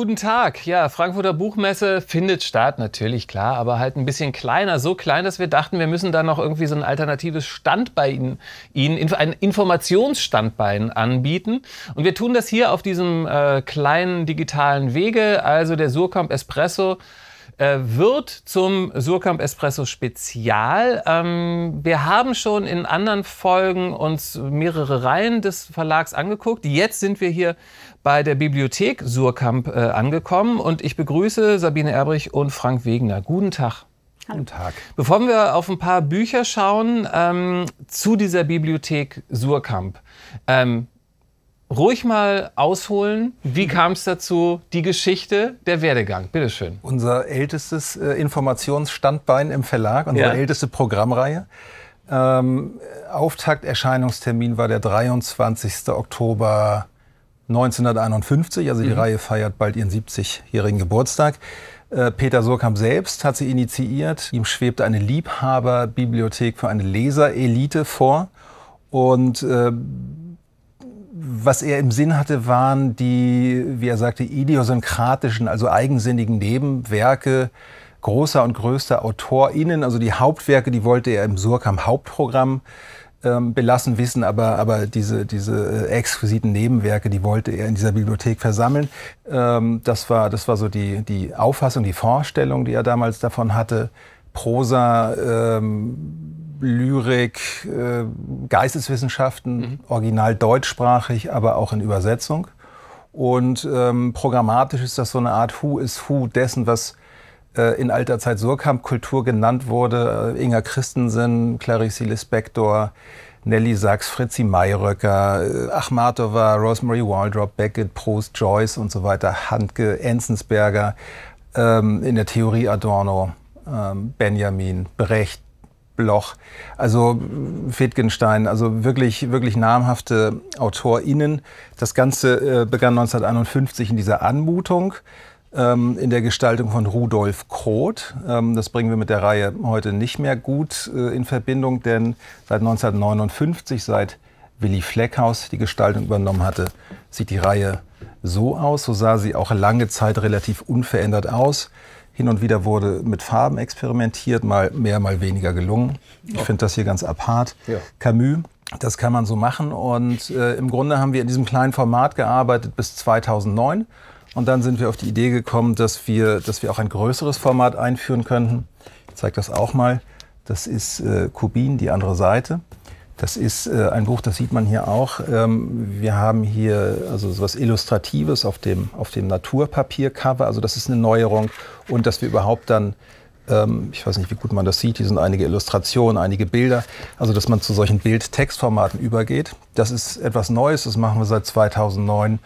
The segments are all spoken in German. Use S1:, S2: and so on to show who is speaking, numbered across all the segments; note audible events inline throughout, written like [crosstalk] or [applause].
S1: Guten Tag. Ja, Frankfurter Buchmesse findet statt, natürlich klar, aber halt ein bisschen kleiner. So klein, dass wir dachten, wir müssen da noch irgendwie so ein alternatives Standbein, Ihnen, ein Informationsstandbein anbieten. Und wir tun das hier auf diesem äh, kleinen digitalen Wege, also der Surkamp Espresso äh, wird zum Surkamp Espresso Spezial. Ähm, wir haben schon in anderen Folgen uns mehrere Reihen des Verlags angeguckt. Jetzt sind wir hier bei der Bibliothek Surkamp äh, angekommen und ich begrüße Sabine Erbrich und Frank Wegner. Guten Tag. Guten Tag. Bevor wir auf ein paar Bücher schauen ähm, zu dieser Bibliothek Surkamp. Ähm, ruhig mal ausholen. Wie kam es dazu? Die Geschichte, der Werdegang. Bitteschön.
S2: Unser ältestes äh, Informationsstandbein im Verlag, unsere ja. älteste Programmreihe. Ähm, Auftakterscheinungstermin war der 23. Oktober 1951. Also die mhm. Reihe feiert bald ihren 70-jährigen Geburtstag. Äh, Peter Surkamp selbst hat sie initiiert. Ihm schwebte eine Liebhaberbibliothek für eine Leserelite vor. Und äh, was er im Sinn hatte, waren die, wie er sagte, idiosynkratischen, also eigensinnigen Nebenwerke großer und größter AutorInnen. Also die Hauptwerke, die wollte er im Surkamp Hauptprogramm ähm, belassen wissen, aber, aber diese, diese äh, exquisiten Nebenwerke, die wollte er in dieser Bibliothek versammeln. Ähm, das, war, das war so die, die Auffassung, die Vorstellung, die er damals davon hatte. Prosa ähm, Lyrik, äh, Geisteswissenschaften, mhm. original deutschsprachig, aber auch in Übersetzung. Und ähm, programmatisch ist das so eine Art Who is Who dessen, was äh, in alter Zeit Surkamp-Kultur genannt wurde. Äh, Inga Christensen, Clarice Lispector, Nelly Sachs, Fritzi Mayröcker, äh, Achmatova, Rosemary Waldrop, Beckett, Prost, Joyce und so weiter, Handke, Enzensberger, ähm, in der Theorie Adorno, ähm, Benjamin, Brecht, Bloch, also Wittgenstein, also wirklich, wirklich namhafte AutorInnen. Das Ganze äh, begann 1951 in dieser Anmutung ähm, in der Gestaltung von Rudolf Kroth. Ähm, das bringen wir mit der Reihe heute nicht mehr gut äh, in Verbindung, denn seit 1959, seit Willi Fleckhaus die Gestaltung übernommen hatte, sieht die Reihe so aus. So sah sie auch lange Zeit relativ unverändert aus. Hin und wieder wurde mit Farben experimentiert, mal mehr, mal weniger gelungen. Ich finde das hier ganz apart. Ja. Camus, das kann man so machen. Und äh, im Grunde haben wir in diesem kleinen Format gearbeitet bis 2009. Und dann sind wir auf die Idee gekommen, dass wir, dass wir auch ein größeres Format einführen könnten. Ich zeige das auch mal. Das ist äh, Kubin, die andere Seite. Das ist äh, ein Buch, das sieht man hier auch. Ähm, wir haben hier also so etwas Illustratives auf dem, auf dem Naturpapiercover. Also das ist eine Neuerung. Und dass wir überhaupt dann, ähm, ich weiß nicht, wie gut man das sieht, hier sind einige Illustrationen, einige Bilder. Also dass man zu solchen bild text übergeht. Das ist etwas Neues, das machen wir seit 2009.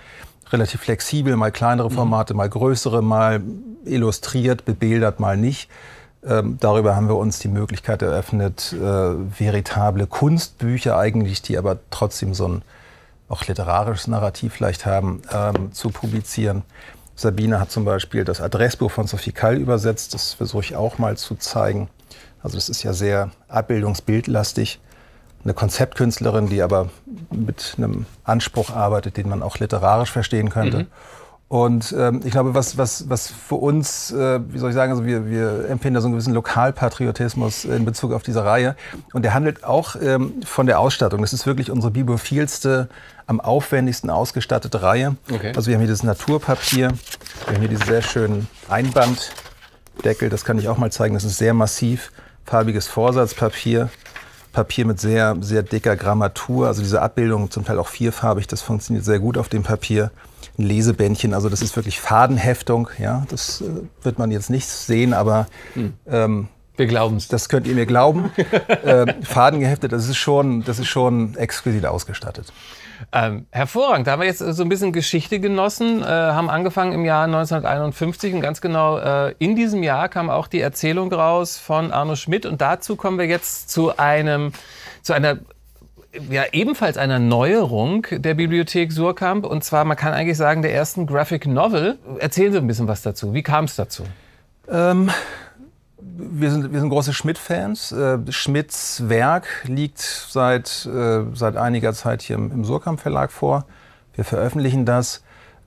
S2: Relativ flexibel, mal kleinere mhm. Formate, mal größere, mal illustriert, bebildert, mal nicht. Ähm, darüber haben wir uns die Möglichkeit eröffnet, äh, veritable Kunstbücher eigentlich, die aber trotzdem so ein auch literarisches Narrativ vielleicht haben, ähm, zu publizieren. Sabine hat zum Beispiel das Adressbuch von Sophie Kall übersetzt. Das versuche ich auch mal zu zeigen. Also das ist ja sehr abbildungsbildlastig. Eine Konzeptkünstlerin, die aber mit einem Anspruch arbeitet, den man auch literarisch verstehen könnte. Mhm. Und ähm, ich glaube, was, was, was für uns, äh, wie soll ich sagen, also wir, wir empfinden da so einen gewissen Lokalpatriotismus in Bezug auf diese Reihe. Und der handelt auch ähm, von der Ausstattung. Das ist wirklich unsere bibliophilste, am aufwendigsten ausgestattete Reihe. Okay. Also wir haben hier das Naturpapier, wir haben hier diesen sehr schönen Einbanddeckel, das kann ich auch mal zeigen, das ist sehr massiv, farbiges Vorsatzpapier. Papier mit sehr, sehr dicker Grammatur, also diese Abbildung zum Teil auch vierfarbig, das funktioniert sehr gut auf dem Papier ein Lesebändchen. Also das ist wirklich Fadenheftung. Ja, das äh, wird man jetzt nicht sehen, aber hm. ähm, wir glauben es. Das könnt ihr mir glauben. [laughs] ähm, Faden geheftet, das ist schon, das ist schon exquisit ausgestattet.
S1: Ähm, hervorragend. Da haben wir jetzt äh, so ein bisschen Geschichte genossen, äh, haben angefangen im Jahr 1951 und ganz genau äh, in diesem Jahr kam auch die Erzählung raus von Arno Schmidt und dazu kommen wir jetzt zu einem, zu einer ja, ebenfalls einer Neuerung der Bibliothek Surkamp. Und zwar, man kann eigentlich sagen, der ersten Graphic Novel. Erzählen Sie ein bisschen was dazu. Wie kam es dazu?
S2: Ähm, wir, sind, wir sind große Schmidt-Fans. Äh, Schmidts Werk liegt seit, äh, seit einiger Zeit hier im, im Surkamp Verlag vor. Wir veröffentlichen das.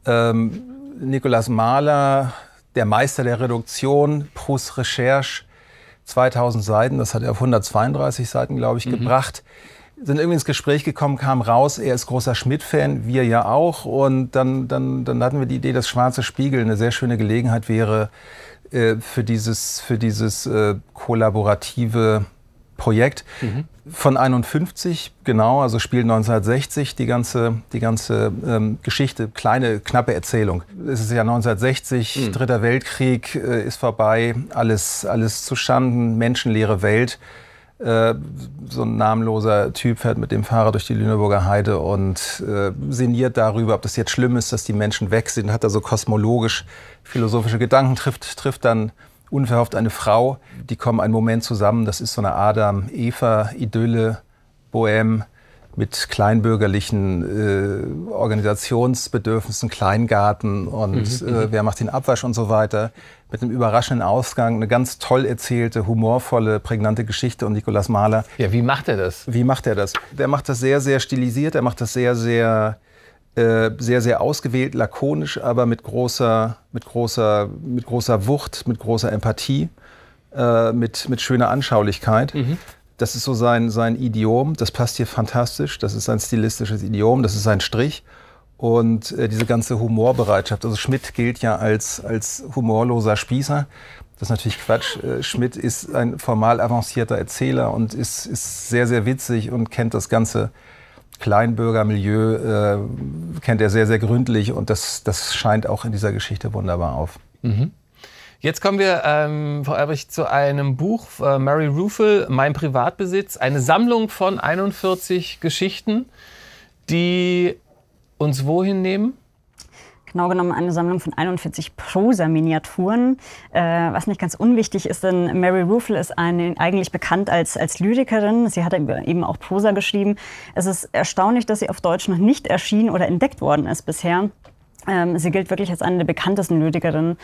S2: Ähm, Nikolaus Mahler, der Meister der Reduktion, Proust Recherche, 2000 Seiten, das hat er auf 132 Seiten, glaube ich, mhm. gebracht sind irgendwie ins Gespräch gekommen, kam raus, er ist großer Schmidt-Fan, wir ja auch. Und dann, dann, dann hatten wir die Idee, dass Schwarze Spiegel eine sehr schöne Gelegenheit wäre äh, für dieses, für dieses äh, kollaborative Projekt. Mhm. Von 51, genau, also spielt 1960 die ganze, die ganze ähm, Geschichte. Kleine, knappe Erzählung. Es ist ja 1960, mhm. Dritter Weltkrieg äh, ist vorbei, alles, alles zu menschenleere Welt. Äh, so ein namenloser Typ fährt mit dem Fahrer durch die Lüneburger Heide und äh, sinniert darüber, ob das jetzt schlimm ist, dass die Menschen weg sind, hat da so kosmologisch-philosophische Gedanken, trifft, trifft dann unverhofft eine Frau, die kommen einen Moment zusammen, das ist so eine Adam-Eva-Idylle, Bohème, mit kleinbürgerlichen äh, Organisationsbedürfnissen, Kleingarten und mhm, äh, mhm. wer macht den Abwasch und so weiter. Mit einem überraschenden Ausgang, eine ganz toll erzählte, humorvolle, prägnante Geschichte und Nikolaus Mahler. Ja, wie macht er das? Wie macht er das? Der macht das sehr, sehr stilisiert, er macht das sehr, sehr äh, sehr, sehr ausgewählt, lakonisch, aber mit großer, mit großer, mit großer Wucht, mit großer Empathie, äh, mit, mit schöner Anschaulichkeit. Mhm. Das ist so sein, sein Idiom, das passt hier fantastisch, das ist ein stilistisches Idiom, das ist sein Strich. Und äh, diese ganze Humorbereitschaft. Also Schmidt gilt ja als, als humorloser Spießer. Das ist natürlich Quatsch. Äh, Schmidt ist ein formal avancierter Erzähler und ist, ist sehr, sehr witzig und kennt das ganze Kleinbürgermilieu, äh, kennt er sehr, sehr gründlich. Und das, das scheint auch in dieser Geschichte wunderbar auf.
S1: Mhm. Jetzt kommen wir, ähm, Frau Erbrich, zu einem Buch, äh, Mary Ruffel, Mein Privatbesitz, eine Sammlung von 41 Geschichten, die
S3: uns wohin nehmen? genau genommen eine Sammlung von 41 Prosa-Miniaturen. Äh, was nicht ganz unwichtig ist, denn Mary Ruffel ist eine, eigentlich bekannt als, als Lyrikerin. Sie hat eben auch Prosa geschrieben. Es ist erstaunlich, dass sie auf Deutsch noch nicht erschienen oder entdeckt worden ist bisher. Ähm, sie gilt wirklich als eine der bekanntesten Lyrikerinnen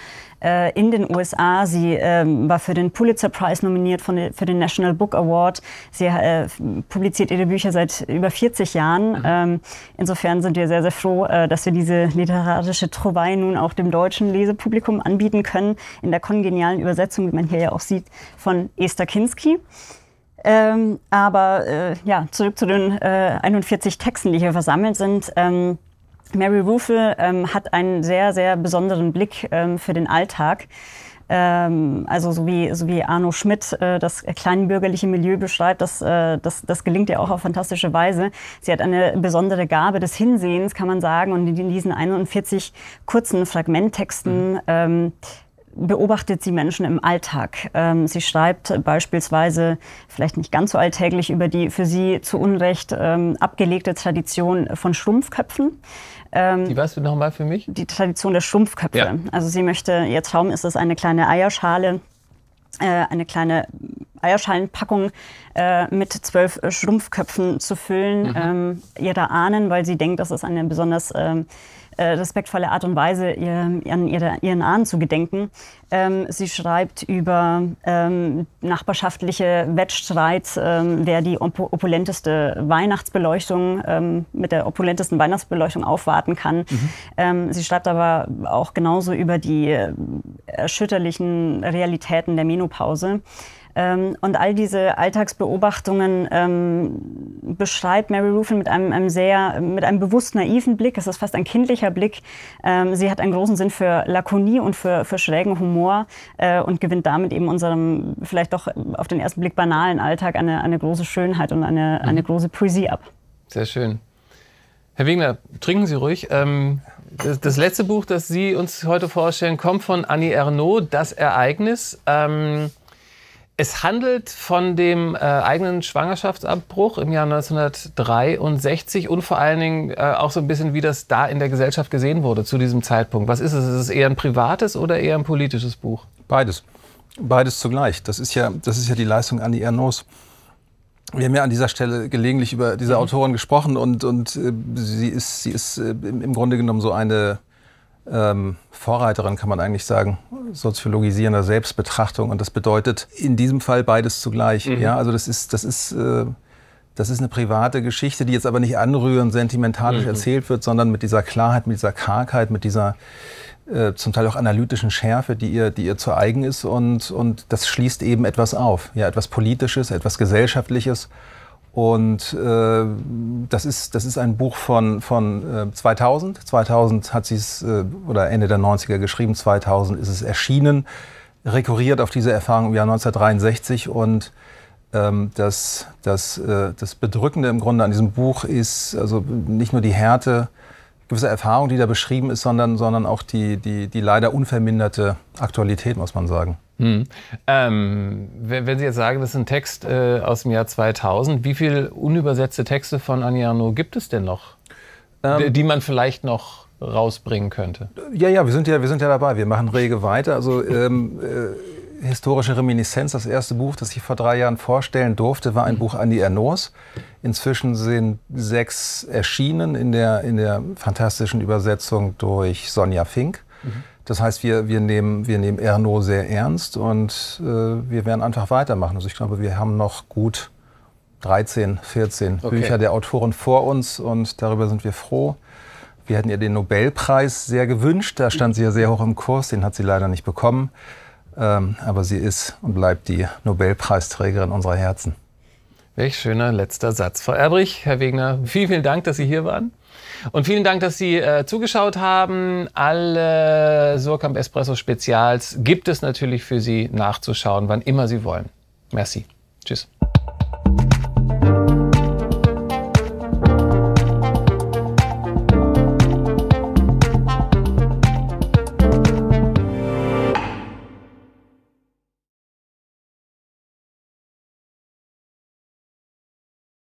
S3: äh, in den USA. Sie ähm, war für den Pulitzer Prize nominiert, von, für den National Book Award. Sie äh, publiziert ihre Bücher seit über 40 Jahren. Mhm. Ähm, insofern sind wir sehr, sehr froh, äh, dass wir diese literarische Trouvaille nun auch dem deutschen Lesepublikum anbieten können, in der kongenialen Übersetzung, wie man hier ja auch sieht, von Esther Kinsky. Ähm, aber äh, ja, zurück zu den 41 äh, Texten, die hier versammelt sind. Ähm, Mary Ruffel ähm, hat einen sehr, sehr besonderen Blick ähm, für den Alltag. Ähm, also so wie, so wie Arno Schmidt äh, das kleinbürgerliche Milieu beschreibt, das, äh, das, das gelingt ihr auch auf fantastische Weise. Sie hat eine besondere Gabe des Hinsehens, kann man sagen. Und in diesen 41 kurzen Fragmenttexten mhm. ähm, beobachtet sie Menschen im Alltag. Ähm, sie schreibt beispielsweise, vielleicht nicht ganz so alltäglich, über die für sie zu Unrecht ähm, abgelegte Tradition von Schrumpfköpfen. Ähm, die weißt du nochmal für mich? Die Tradition der Schrumpfköpfe. Ja. Also sie möchte, ihr Traum ist es, eine kleine Eierschale, äh, eine kleine Eierschalenpackung äh, mit zwölf Schrumpfköpfen zu füllen, mhm. Ähm, ihrer Ahnen, weil sie denkt, das ist eine besonders ähm, äh, respektvolle Art und Weise ihr, an ihre, ihren Ahnen zu gedenken. Ähm, sie schreibt über ähm, nachbarschaftliche Wettstreits, ähm, wer die op opulenteste Weihnachtsbeleuchtung ähm, mit der opulentesten Weihnachtsbeleuchtung aufwarten kann. Mhm. Ähm, sie schreibt aber auch genauso über die äh, erschütterlichen Realitäten der Menopause. Ähm, und all diese Alltagsbeobachtungen ähm, beschreibt Mary Ruffin mit einem, einem, sehr, mit einem bewusst naiven Blick. Es ist fast ein kindlicher Blick. Ähm, sie hat einen großen Sinn für Lakonie und für, für schrägen Humor äh, und gewinnt damit eben unserem vielleicht doch auf den ersten Blick banalen Alltag eine, eine große Schönheit und eine, mhm. eine große Poesie ab.
S1: Sehr schön. Herr Wegner, trinken Sie ruhig. Ähm das, das, letzte Buch, das Sie uns heute vorstellen, kommt von Annie Ernaud, Das Ereignis. Ähm, es handelt von dem äh, eigenen Schwangerschaftsabbruch im Jahr 1963 und vor allen Dingen äh, auch so ein bisschen, wie das da in der Gesellschaft gesehen wurde zu diesem Zeitpunkt. Was ist es? Ist es eher ein privates oder eher ein politisches Buch? Beides. Beides zugleich. Das ist ja, das ist ja die Leistung Annie Ernaux.
S2: Wir haben ja an dieser Stelle gelegentlich über diese mhm. Autorin gesprochen und, und äh, sie ist, sie ist äh, im Grunde genommen so eine ähm, Vorreiterin, kann man eigentlich sagen, soziologisierender Selbstbetrachtung. Und das bedeutet in diesem Fall beides zugleich. Mhm. Ja, also das ist, das ist, äh, das ist eine private Geschichte, die jetzt aber nicht anrührend, sentimentalisch mhm. erzählt wird, sondern mit dieser Klarheit, mit dieser Kargheit, mit dieser äh, zum Teil auch analytischen Schärfe, die ihr, die ihr zu eigen ist. Und, und das schließt eben etwas auf. Ja, etwas Politisches, etwas Gesellschaftliches. Und äh, das, ist, das ist ein Buch von, von äh, 2000. 2000 hat sie es, äh, oder Ende der 90er geschrieben, 2000 ist es erschienen, rekurriert auf diese Erfahrung im Jahr 1963. Und ähm, das, das, äh, das Bedrückende im Grunde an diesem Buch ist also nicht nur die Härte gewisser Erfahrung, die da beschrieben ist, sondern, sondern auch die, die, die leider unverminderte Aktualität,
S1: muss man sagen. Hm. Ähm, wenn Sie jetzt sagen, das ist ein Text äh, aus dem Jahr 2000, wie viele unübersetzte Texte von Aniano gibt es denn noch, ähm, die, die man vielleicht noch rausbringen könnte?
S2: Ja, ja, wir sind ja, wir sind ja dabei. Wir machen rege weiter. Also ähm, äh, historische Reminiszenz, das erste Buch, das ich vor drei Jahren vorstellen durfte, war ein hm. Buch Annie Ernos. Inzwischen sind sechs erschienen in der, in der fantastischen Übersetzung durch Sonja Fink. Mhm. Das heißt, wir, wir, nehmen, wir nehmen Erno sehr ernst und äh, wir werden einfach weitermachen. Also ich glaube, wir haben noch gut 13, 14 okay. Bücher der Autoren vor uns und darüber sind wir froh. Wir hätten ihr den Nobelpreis sehr gewünscht, da stand sie ja sehr hoch im Kurs, den hat sie leider nicht bekommen. Ähm, aber sie ist und bleibt die Nobelpreisträgerin unserer Herzen.
S1: Welch schöner letzter Satz. Frau Erbrich, Herr Wegner, vielen, vielen Dank, dass Sie hier waren. Und vielen Dank, dass Sie äh, zugeschaut haben. Alle Surkamp Espresso Spezials gibt es natürlich für Sie nachzuschauen, wann immer Sie wollen. Merci. Tschüss.